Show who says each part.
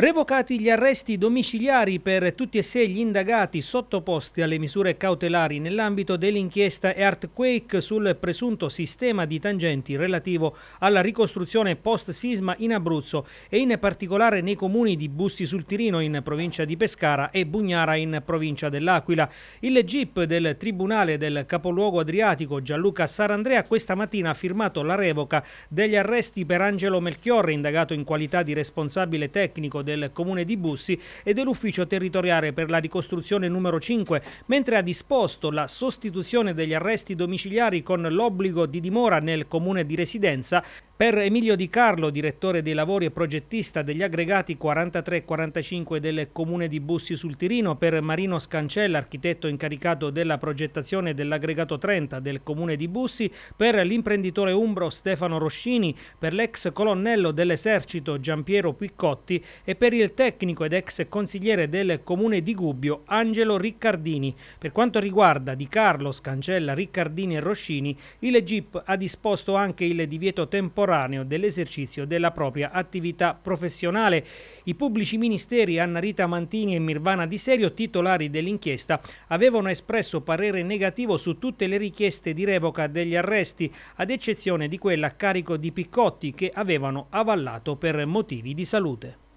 Speaker 1: Revocati gli arresti domiciliari per tutti e sei gli indagati sottoposti alle misure cautelari nell'ambito dell'inchiesta Earthquake sul presunto sistema di tangenti relativo alla ricostruzione post-sisma in Abruzzo e in particolare nei comuni di Bussi sul Tirino in provincia di Pescara e Bugnara in provincia dell'Aquila. Il GIP del Tribunale del Capoluogo Adriatico Gianluca Sarandrea questa mattina ha firmato la revoca degli arresti per Angelo Melchiorre, indagato in qualità di responsabile tecnico del del Comune di Bussi e dell'Ufficio Territoriale per la ricostruzione numero 5, mentre ha disposto la sostituzione degli arresti domiciliari con l'obbligo di dimora nel Comune di residenza per Emilio Di Carlo, direttore dei lavori e progettista degli aggregati 43 e 45 del comune di Bussi sul Tirino, per Marino Scancella, architetto incaricato della progettazione dell'aggregato 30 del comune di Bussi, per l'imprenditore umbro Stefano Roscini, per l'ex colonnello dell'esercito Giampiero Piccotti e per il tecnico ed ex consigliere del comune di Gubbio Angelo Riccardini. Per quanto riguarda Di Carlo, Scancella, Riccardini e Roscini, il GIP ha disposto anche il divieto temporaneo contemporaneo dell'esercizio della propria attività professionale. I pubblici ministeri Anna Rita Mantini e Mirvana Di Serio, titolari dell'inchiesta, avevano espresso parere negativo su tutte le richieste di revoca degli arresti, ad eccezione di quella a carico di Piccotti che avevano avallato per motivi di salute.